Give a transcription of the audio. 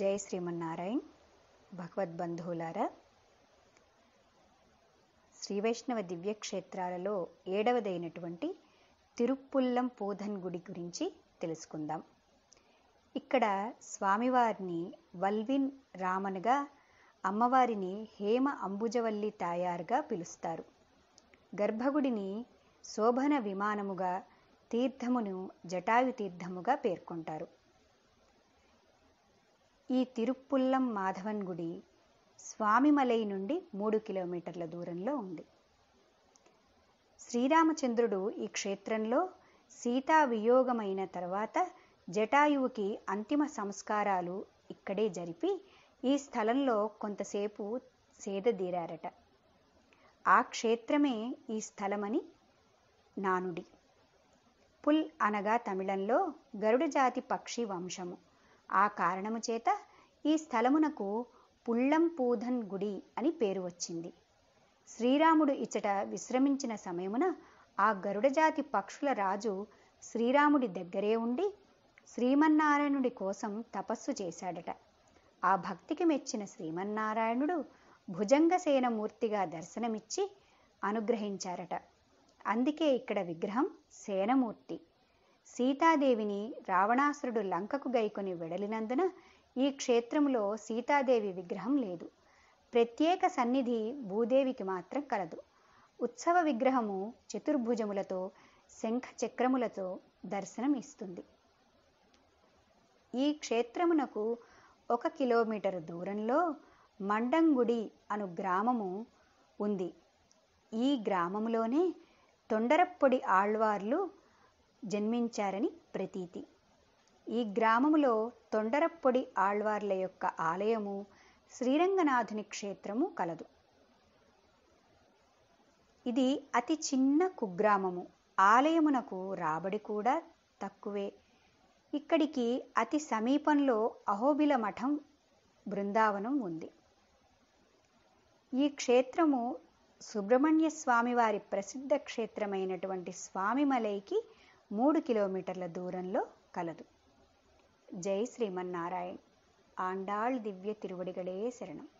జై శ్రీమన్నారాయణ్ భగవద్బంధువులారా శ్రీవైష్ణవ దివ్యక్షేత్రాలలో ఏడవదైనటువంటి తిరుప్పుల్లం పోధన్ గుడి గురించి తెలుసుకుందాం ఇక్కడ స్వామివారిని వల్విన్ రామన్గా అమ్మవారిని హేమ అంబుజవల్లి తాయారుగా పిలుస్తారు గర్భగుడిని శోభన విమానముగా తీర్థమును జటాయు తీర్థముగా పేర్కొంటారు ఈ తిరుప్పుల్లం మాధవన్ గుడి స్వామిమలై నుండి మూడు కిలోమీటర్ల దూరంలో ఉంది శ్రీరామచంద్రుడు ఈ క్షేత్రంలో సీతా వియోగమైన తర్వాత జటాయువుకి అంతిమ సంస్కారాలు ఇక్కడే జరిపి ఈ స్థలంలో కొంతసేపు సేదదీరారట ఆ క్షేత్రమే ఈ స్థలమని నానుడి పుల్ అనగా తమిళంలో గరుడ జాతి పక్షి వంశము ఆ కారణము చేత ఈ స్థలమునకు పుల్లంపూధన్ గుడి అని పేరు వచ్చింది శ్రీరాముడు ఇచ్చట విశ్రమించిన సమయమున ఆ గరుడజాతి పక్షుల రాజు శ్రీరాముడి దగ్గరే ఉండి శ్రీమన్నారాయణుడి కోసం తపస్సు చేశాడట ఆ భక్తికి మెచ్చిన శ్రీమన్నారాయణుడు భుజంగసేనమూర్తిగా దర్శనమిచ్చి అనుగ్రహించారట అందుకే ఇక్కడ విగ్రహం సేనమూర్తి సీతాదేవిని రావణాసురుడు లంకకు గైకొని వెడలినందున ఈ క్షేత్రంలో సీతాదేవి విగ్రహం లేదు ప్రత్యేక సన్నిధి భూదేవికి మాత్రం కలదు ఉత్సవ విగ్రహము చతుర్భుజములతో శంఖ చక్రములతో దర్శనం ఇస్తుంది ఈ క్షేత్రమునకు ఒక కిలోమీటరు దూరంలో మండంగుడి అను గ్రామము ఉంది ఈ గ్రామంలోనే తొండరప్పొడి ఆళ్వార్లు జన్మించారని ప్రతీతి ఈ గ్రామములో తొండరప్పొడి ఆళ్వార్ల యొక్క ఆలయము శ్రీరంగనాథుని క్షేత్రము కలదు ఇది అతి చిన్న కుగ్రామము ఆలయమునకు రాబడి కూడా తక్కువే ఇక్కడికి అతి సమీపంలో అహోబిల మఠం బృందావనం ఉంది ఈ క్షేత్రము సుబ్రహ్మణ్య స్వామివారి ప్రసిద్ధ క్షేత్రమైనటువంటి స్వామిమలైకి మూడు కిలోమీటర్ల దూరంలో కలదు జై శ్రీమన్నారాయణ్ ఆండాళ్ దివ్య తిరువడిగడే శరణం